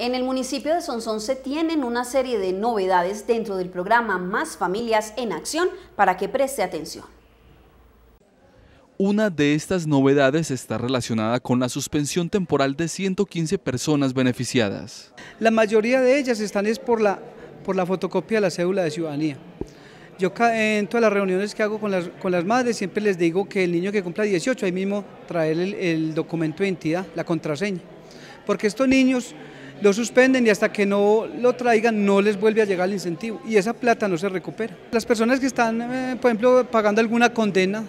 En el municipio de Sonsón se tienen una serie de novedades dentro del programa Más Familias en Acción para que preste atención. Una de estas novedades está relacionada con la suspensión temporal de 115 personas beneficiadas. La mayoría de ellas están es por la, por la fotocopia de la cédula de ciudadanía. Yo en todas las reuniones que hago con las, con las, madres siempre les digo que el niño que cumpla 18 ahí mismo traer el, el documento de identidad, la contraseña. Porque estos niños lo suspenden y hasta que no lo traigan no les vuelve a llegar el incentivo y esa plata no se recupera. Las personas que están, eh, por ejemplo, pagando alguna condena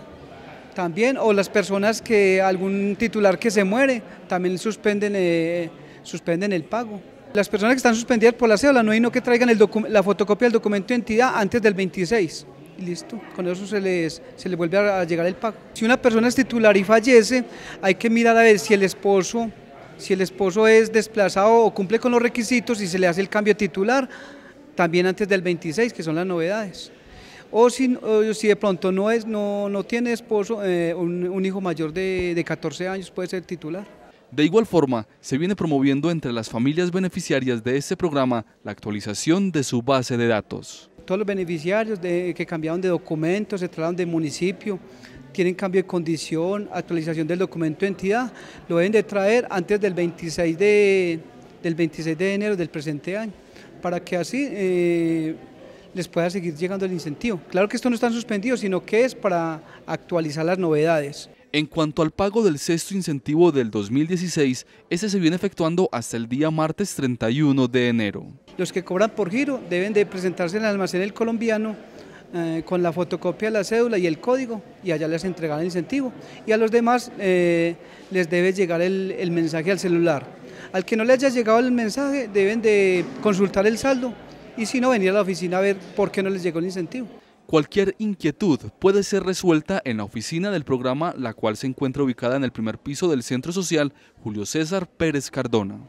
también, o las personas que algún titular que se muere también suspenden, eh, suspenden el pago. Las personas que están suspendidas por la cédula no hay no que traigan la fotocopia del documento de entidad antes del 26. Y listo, con eso se se les vuelve a llegar el pago. Si una persona es titular y fallece, hay que mirar a ver si el esposo si el esposo es desplazado o cumple con los requisitos y se le hace el cambio titular, también antes del 26, que son las novedades. O si, de pronto no, es, no, tiene esposo, eh, un, hijo mayor de, 14 años puede ser titular. De igual forma, se viene promoviendo entre las familias beneficiarias de este programa la actualización de su base de datos todos los beneficiarios que cambiaron de documentos, se trasladaron de municipio, tienen cambio de condición, actualización del documento de entidad, lo deben de traer antes del 26 de, del 26 de enero del presente año, para que así eh, les pueda seguir llegando el incentivo. Claro que esto no está suspendido, sino que es para actualizar las novedades. En cuanto al pago del sexto incentivo del 2016, este se viene efectuando hasta el día martes 31 de enero. Los que cobran por giro deben de presentarse en el almacén El colombiano eh, con la fotocopia de la cédula y el código y allá les entregarán el incentivo. Y a los demás eh, les debe llegar el, mensaje al celular. Al que no le haya llegado el mensaje deben de consultar el saldo y si no venir a la oficina a ver por qué no les llegó el incentivo. Cualquier inquietud puede ser resuelta en la oficina del programa, la cual se encuentra ubicada en el primer piso del Centro Social Julio César Pérez Cardona.